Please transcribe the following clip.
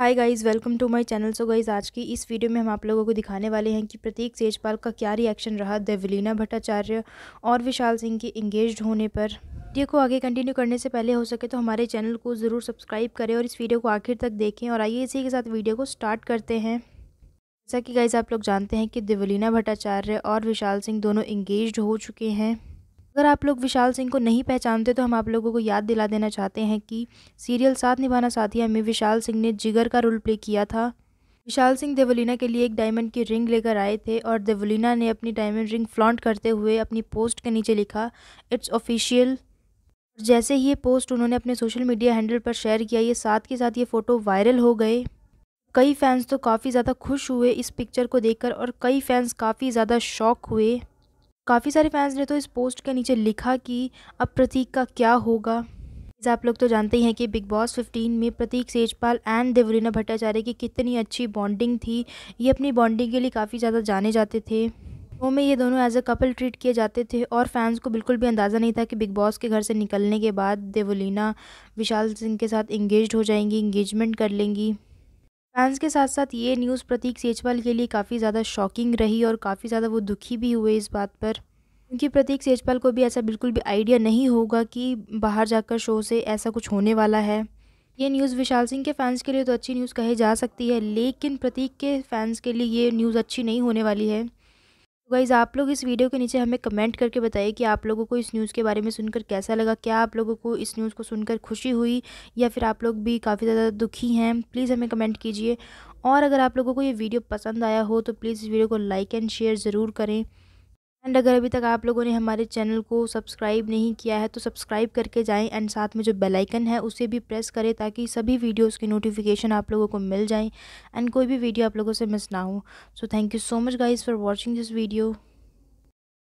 hi guys welcome to my channel so guys आज की इस वीडियो में हम आप लोगों को दिखाने वाले हैं कि प्रतीक सेजपाल का क्या रिएक्शन रहा देवलीना भट्टाचार्य और विशाल सिंह के इंगेज होने पर वीडियो को आगे कंटिन्यू करने से पहले हो सके तो हमारे चैनल को ज़रूर सब्सक्राइब करें और इस वीडियो को आखिर तक देखें और आइए इसी के साथ वीडियो को स्टार्ट करते हैं जैसा कि गाइज़ आप लोग जानते हैं कि देवलीना भट्टाचार्य और विशाल सिंह दोनों इंगेज हो चुके हैं अगर आप लोग विशाल सिंह को नहीं पहचानते तो हम आप लोगों को याद दिला देना चाहते हैं कि सीरियल साथ निभाना साथिया में विशाल सिंह ने जिगर का रोल प्ले किया था विशाल सिंह देवलीना के लिए एक डायमंड की रिंग लेकर आए थे और देवलीना ने अपनी डायमंड रिंग फ्लॉन्ट करते हुए अपनी पोस्ट के नीचे लिखा इट्स ऑफिशियल जैसे ही ये पोस्ट उन्होंने अपने सोशल मीडिया हैंडल पर शेयर किया ये साथ के साथ ये फ़ोटो वायरल हो गए कई फैंस तो काफ़ी ज़्यादा खुश हुए इस पिक्चर को देखकर और कई फैंस काफ़ी ज़्यादा शॉक हुए काफ़ी सारे फैंस ने तो इस पोस्ट के नीचे लिखा कि अब प्रतीक का क्या होगा जैसे आप लोग तो जानते ही हैं कि बिग बॉस 15 में प्रतीक सेजपाल एंड देवरीना भट्टाचार्य की कितनी अच्छी बॉन्डिंग थी ये अपनी बॉन्डिंग के लिए काफ़ी ज़्यादा जाने जाते थे शो तो में ये दोनों एज अ कपल ट्रीट किए जाते थे और फैंस को बिल्कुल भी अंदाज़ा नहीं था कि बिग बॉस के घर से निकलने के बाद देवलीना विशाल सिंह के साथ इंगेज हो जाएंगी इंगेजमेंट कर लेंगी फैंस के साथ साथ ये न्यूज़ प्रतीक सेजवाल के लिए काफ़ी ज़्यादा शॉकिंग रही और काफ़ी ज़्यादा वो दुखी भी हुए इस बात पर क्योंकि प्रतीक सेजपाल को भी ऐसा बिल्कुल भी आइडिया नहीं होगा कि बाहर जाकर शो से ऐसा कुछ होने वाला है ये न्यूज़ विशाल सिंह के फैंस के लिए तो अच्छी न्यूज़ कही जा सकती है लेकिन प्रतीक के फैंस के लिए ये न्यूज़ अच्छी नहीं होने वाली है तो गाइज़ आप लोग इस वीडियो के नीचे हमें कमेंट करके बताइए कि आप लोगों को इस न्यूज़ के बारे में सुनकर कैसा लगा क्या आप लोगों को इस न्यूज़ को सुनकर खुशी हुई या फिर आप लोग भी काफ़ी ज़्यादा दुखी हैं प्लीज़ हमें कमेंट कीजिए और अगर आप लोगों को ये वीडियो पसंद आया हो तो प्लीज़ इस वीडियो को लाइक एंड शेयर ज़रूर करें एंड अगर अभी तक आप लोगों ने हमारे चैनल को सब्सक्राइब नहीं किया है तो सब्सक्राइब करके जाएं एंड साथ में जो बेल आइकन है उसे भी प्रेस करें ताकि सभी वीडियोस की नोटिफिकेशन आप लोगों को मिल जाएं एंड कोई भी वीडियो आप लोगों से मिस ना हो so thank you so much guys for watching this video